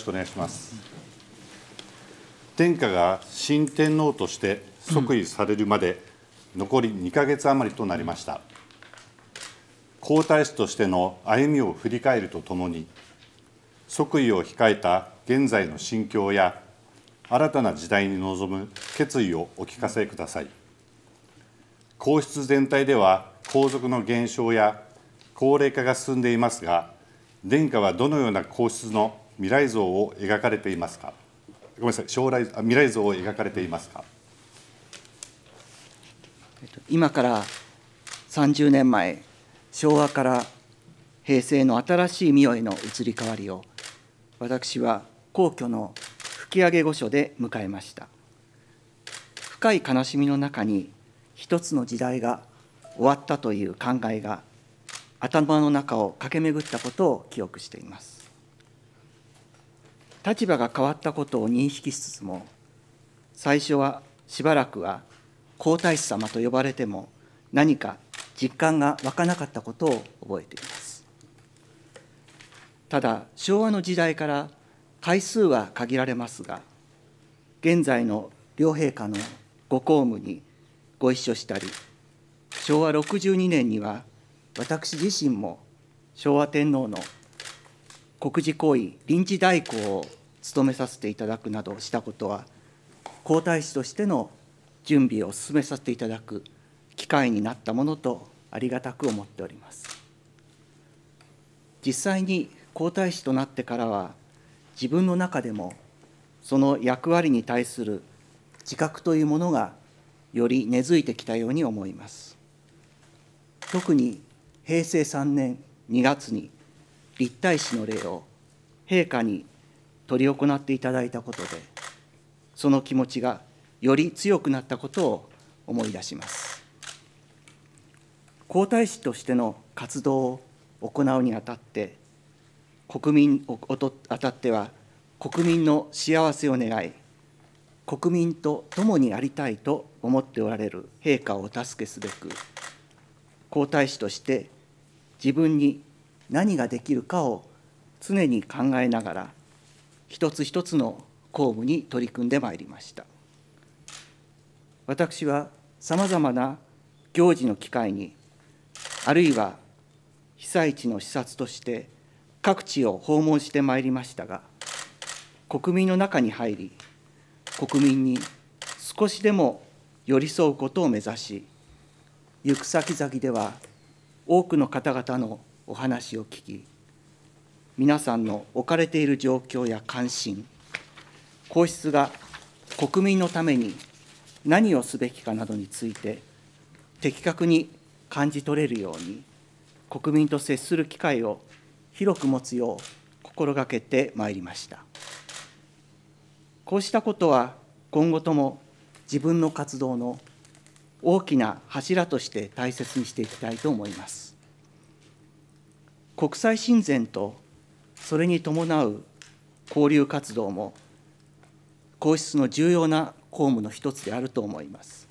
しくお願いします。天下が新天皇として即位されるまで、残り2ヶ月余りとなりました。皇太子としての歩みを振り返るとともに、即位を控えた現在の心境や新たな時代に臨む決意をお聞かせください皇室全体では皇族の減少や高齢化が進んでいますが殿下はどのような皇室の未来像を描かれていますかごめんなさい将来未来像を描かれていますか今から30年前昭和から平成の新しい御よいの移り変わりを私は皇居の吹上御所で迎えました深い悲しみの中に一つの時代が終わったという考えが頭の中を駆け巡ったことを記憶しています立場が変わったことを認識しつつも最初はしばらくは皇太子様と呼ばれても何か実感が湧かなかったことを覚えていますただ昭和の時代から回数は限られますが現在の両陛下のご公務にご一緒したり昭和62年には私自身も昭和天皇の国事行為臨時代行を務めさせていただくなどしたことは、皇太子としての準備を進めさせていただく機会になったものとありがたく思っております。実際に皇太子となってからは、自分の中でもその役割に対する自覚というものがより根付いてきたように思います。特に平成3年2月に立体子の礼を陛下に執り行っていただいたことで、その気持ちがより強くなったことを思い出します。皇太子としての活動を行うにあたって、国民をあたっては、国民の幸せを願い、国民と共にありたいと思っておられる陛下をお助けすべく、皇太子として自分に何ができるかを常に考えながら、一つ一つの公務に取り組んでまいりました。私はさまざまな行事の機会に、あるいは被災地の視察として各地を訪問してまいりましたが、国民の中に入り、国民に少しでも寄り添うことを目指し、行く先々では多くの方々のお話を聞き、皆さんの置かれている状況や関心、皇室が国民のために何をすべきかなどについて、的確に感じ取れるように、国民と接する機会を広く持つよう心がけてまいりました。こうしたことは今後とも自分の活動の大きな柱として大切にしていきたいと思います。国際親善とそれに伴う交流活動も皇室の重要な公務の一つであると思います。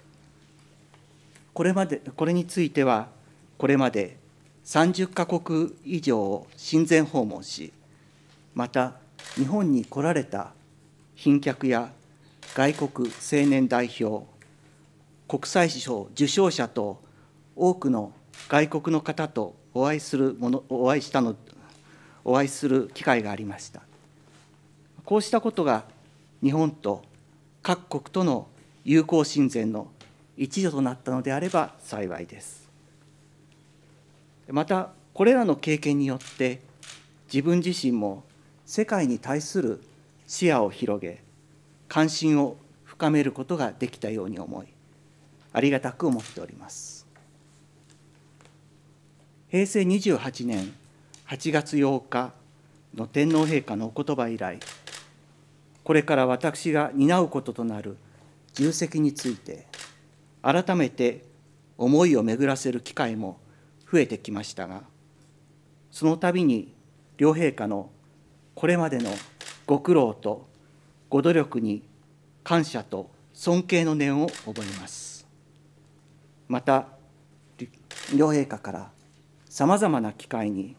これまでこれについては、これまで30か国以上を親善訪問し、また日本に来られた賓客や外国青年代表、国際賞受賞者と多くの外国の方とお会いするものお会いしたのお会いする機会がありましたこうしたことが日本と各国との友好親善の一助となったのであれば幸いですまたこれらの経験によって自分自身も世界に対する視野を広げ関心を深めることができたように思いありがたく思っております平成28年8月8日の天皇陛下のお言葉以来、これから私が担うこととなる重責について、改めて思いを巡らせる機会も増えてきましたが、その度に両陛下のこれまでのご苦労とご努力に感謝と尊敬の念を覚えます。また、両陛下からさまざまな機会に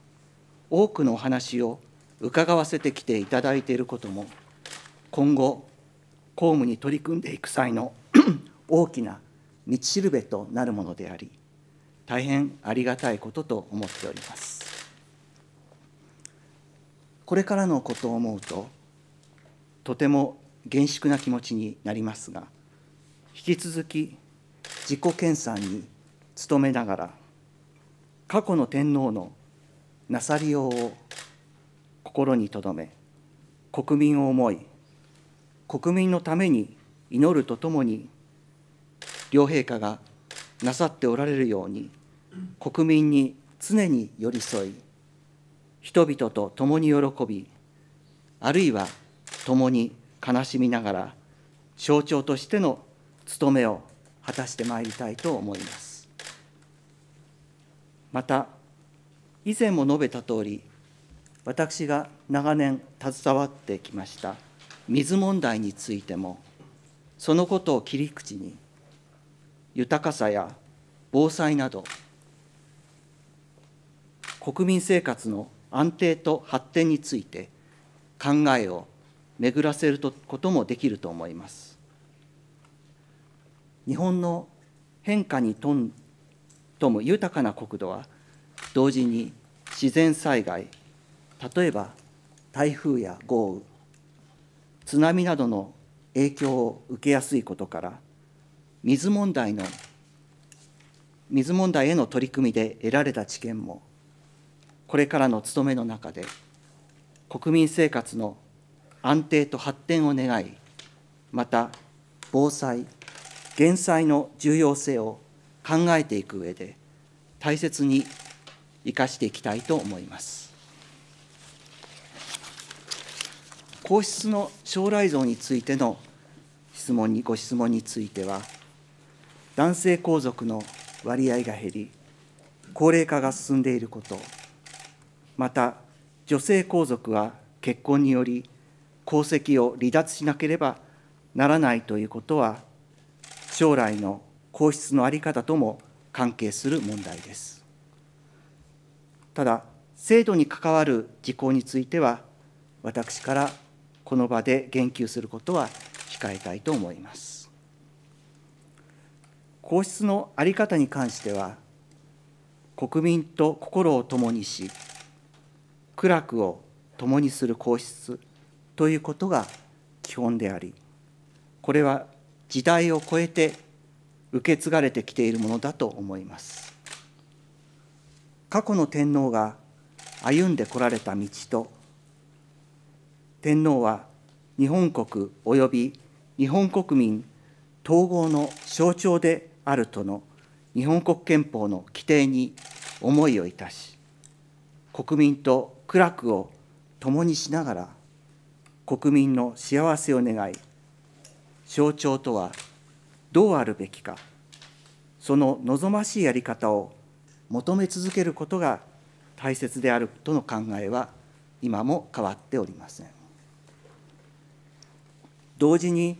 多くのお話を伺わせてきていただいていることも、今後、公務に取り組んでいく際の 大きな道しるべとなるものであり、大変ありがたいことと思っております。これからのことを思うと、とても厳粛な気持ちになりますが、引き続き自己研鑽に努めながら、過去の天皇のなさりようを心に留め、国民を思い、国民のために祈るとともに、両陛下がなさっておられるように、国民に常に寄り添い、人々と共に喜び、あるいは共に悲しみながら、象徴としての務めを果たしてまいりたいと思います。また以前も述べたとおり、私が長年携わってきました水問題についても、そのことを切り口に、豊かさや防災など、国民生活の安定と発展について考えを巡らせることもできると思います。日本の変化に富む豊かな国土は、同時に自然災害、例えば台風や豪雨、津波などの影響を受けやすいことから、水問題の水問題への取り組みで得られた知見も、これからの務めの中で、国民生活の安定と発展を願い、また防災、減災の重要性を考えていく上で、大切に生かしていきたいと思います。皇室の将来像についての質問にご質問については、男性皇族の割合が減り、高齢化が進んでいること、また女性皇族は結婚により皇籍を離脱しなければならないということは、将来の皇室の在り方とも関係する問題です。ただ、制度に関わる事項については、私からこの場で言及することは控えたいと思います。皇室の在り方に関しては、国民と心を共にし、苦楽を共にする皇室ということが基本であり、これは時代を超えて受け継がれてきているものだと思います。過去の天皇が歩んでこられた道と天皇は日本国及び日本国民統合の象徴であるとの日本国憲法の規定に思いをいたし国民と苦楽を共にしながら国民の幸せを願い象徴とはどうあるべきかその望ましいやり方を求め続けることが大切であるとの考えは今も変わっておりません同時に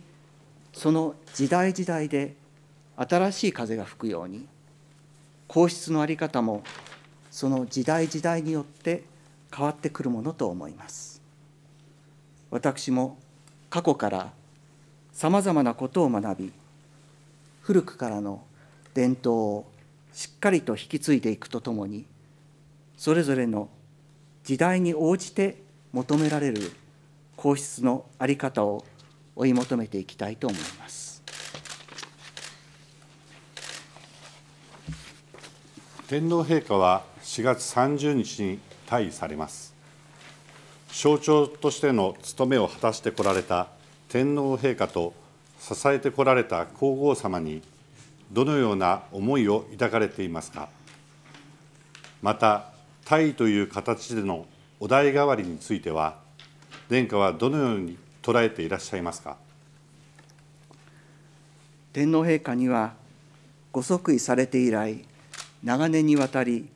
その時代時代で新しい風が吹くように皇室の在り方もその時代時代によって変わってくるものと思います私も過去からさまざまなことを学び古くからの伝統をしっかりと引き継いでいくとともにそれぞれの時代に応じて求められる皇室の在り方を追い求めていきたいと思います。天皇陛下は4月30日に退位されます。象徴としての務めを果たしてこられた天皇陛下と支えてこられた皇后さまにどのような思いを抱かれていますかまた大尉という形でのお代替わりについては殿下はどのように捉えていらっしゃいますか天皇陛下にはご即位されて以来長年にわたり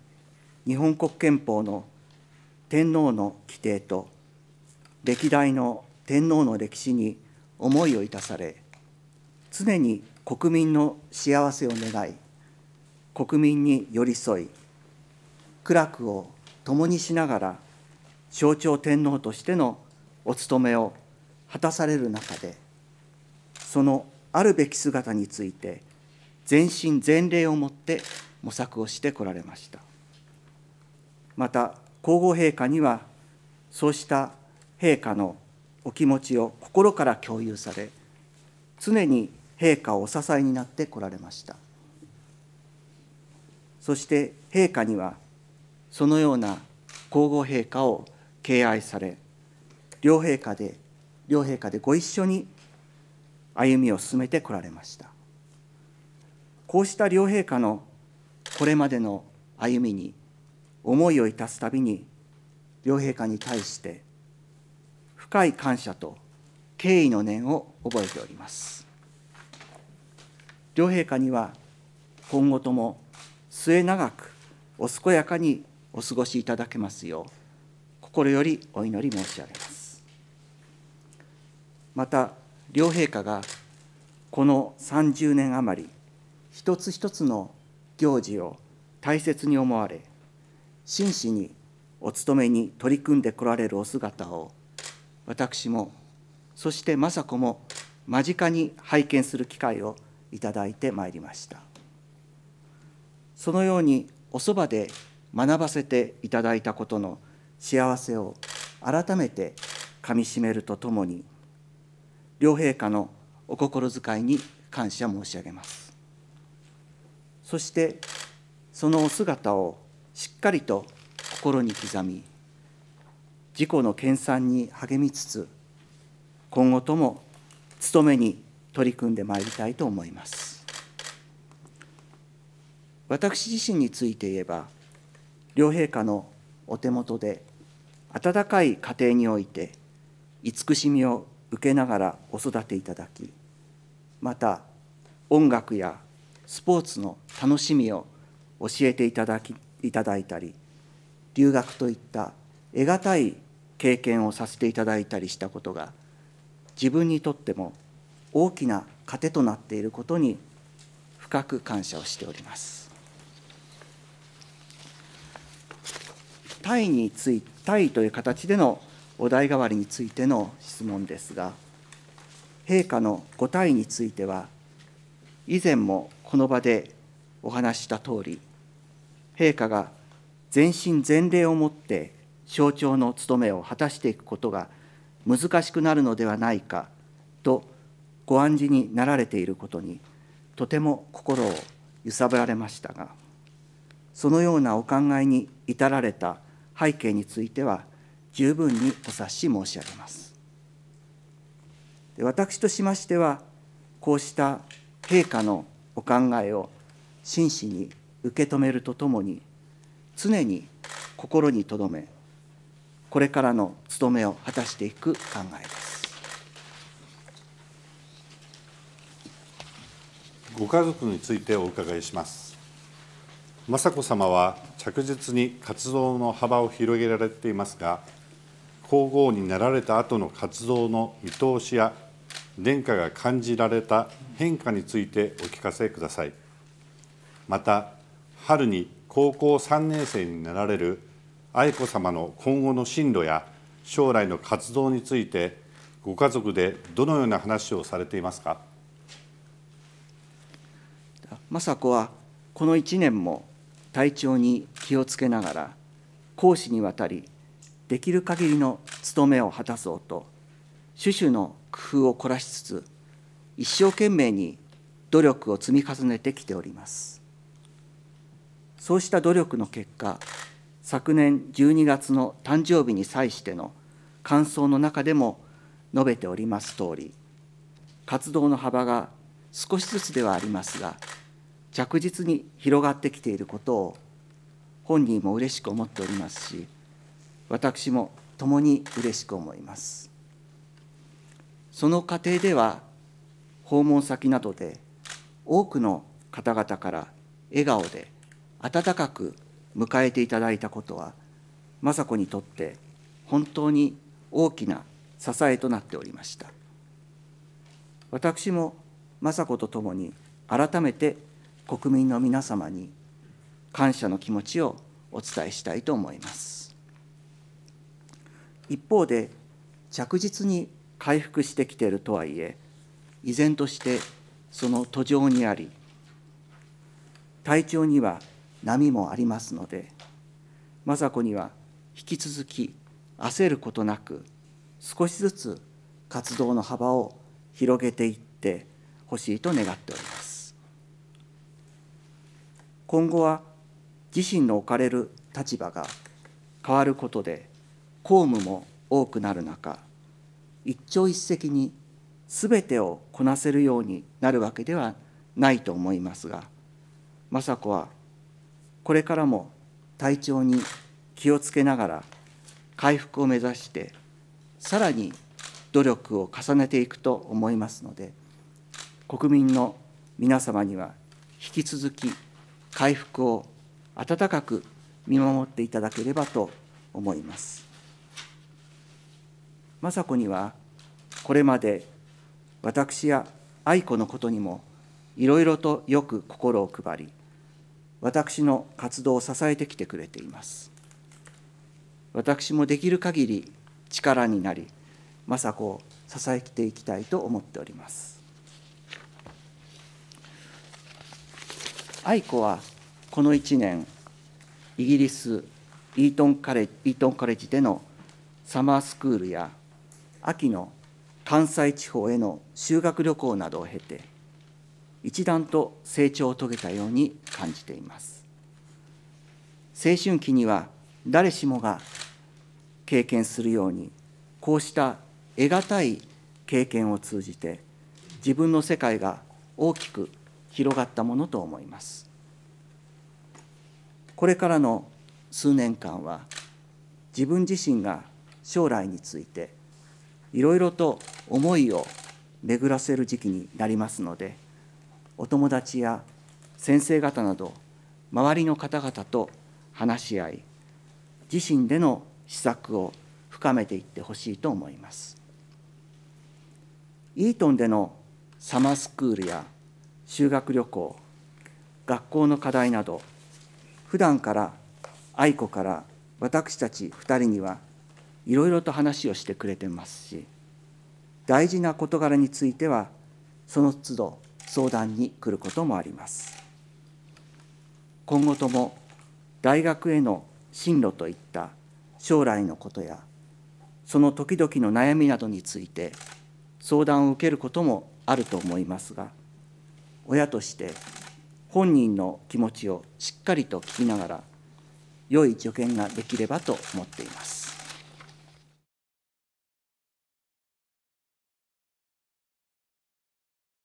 日本国憲法の天皇の規定と歴代の天皇の歴史に思いをいたされ常に国民の幸せを願い国民に寄り添い苦楽を共にしながら象徴天皇としてのお務めを果たされる中でそのあるべき姿について全身全霊をもって模索をしてこられましたまた皇后陛下にはそうした陛下のお気持ちを心から共有され常に陛下をお支えになってこられましたそして陛下にはそのような皇后陛下を敬愛され両陛下で両陛下でご一緒に歩みを進めてこられましたこうした両陛下のこれまでの歩みに思いを致すたびに両陛下に対して深い感謝と敬意の念を覚えております。両陛下には今後とも末永くお健やかにお過ごしいただけますよう心よりお祈り申し上げますまた両陛下がこの30年余り一つ一つの行事を大切に思われ真摯にお務めに取り組んでこられるお姿を私もそして雅子も間近に拝見する機会をいただいてまいりましたそのようにおそばで学ばせていただいたことの幸せを改めてかみしめるとともに両陛下のお心遣いに感謝申し上げますそしてそのお姿をしっかりと心に刻み自己の研鑽に励みつつ今後とも務めに取り組んでまいりたいと思います。私自身について言えば、両陛下のお手元で、温かい家庭において、慈しみを受けながらお育ていただき、また音楽やスポーツの楽しみを教えていただきいただいたり、留学といった得難い経験をさせていただいたりしたことが、自分にとっても大きな糧となっていることに深く感謝をしております。タイについタイという形でのお代替わりについての質問ですが、陛下のご退位については、以前もこの場でお話した通り、陛下が全身全霊をもって象徴の務めを果たしていくことが難しくなるのではないかとご暗示になられていることにとても心を揺さぶられましたがそのようなお考えに至られた背景については十分にお察し申し上げますで私としましてはこうした陛下のお考えを真摯に受け止めるとともに常に心に留めこれからの務めを果たしていく考えですご家族についてお伺いします。雅子さまは着実に活動の幅を広げられていますが、皇后になられた後の活動の見通しや、殿下が感じられた変化についてお聞かせください。また、春に高校3年生になられる愛子さまの今後の進路や将来の活動について、ご家族でどのような話をされていますか。雅子はこの1年も体調に気をつけながら公私にわたりできる限りの務めを果たそうと種々の工夫を凝らしつつ一生懸命に努力を積み重ねてきておりますそうした努力の結果昨年12月の誕生日に際しての感想の中でも述べております通り活動の幅が少しずつではありますが着実に広がってきていることを本人も嬉しく思っておりますし私も共に嬉しく思いますその過程では訪問先などで多くの方々から笑顔で温かく迎えていただいたことは雅子にとって本当に大きな支えとなっておりました私も雅子と共に改めて国民の皆様に感謝の気持ちをお伝えしたいと思います。一方で、着実に回復してきているとはいえ、依然としてその途上にあり、体調には波もありますので、雅子には引き続き焦ることなく、少しずつ活動の幅を広げていってほしいと願っております。今後は自身の置かれる立場が変わることで公務も多くなる中一朝一夕に全てをこなせるようになるわけではないと思いますが政子はこれからも体調に気をつけながら回復を目指してさらに努力を重ねていくと思いますので国民の皆様には引き続き回復を温かく見守っていただければと思います。雅子にはこれまで私や愛子のことにもいろいろとよく心を配り私の活動を支えてきてくれています私もできる限り力になり雅子を支えていきたいと思っております愛子はこの1年、イギリスイートンカレイートンカレッジでのサマースクールや秋の関西地方への修学旅行などを経て、一段と成長を遂げたように感じています。青春期には誰しもが経験するように、こうした得難い経験を通じて、自分の世界が大きく広がったものと思います。これからの数年間は、自分自身が将来について、いろいろと思いを巡らせる時期になりますので、お友達や先生方など、周りの方々と話し合い、自身での施策を深めていってほしいと思います。イートンでのサマースクールや修学旅行、学校の課題など、普段から愛子から私たち2人にはいろいろと話をしてくれてますし大事な事柄についてはその都度相談に来ることもあります今後とも大学への進路といった将来のことやその時々の悩みなどについて相談を受けることもあると思いますが親として本人の気持ちをしっかりと聞きながら、良い助言ができればと思っています。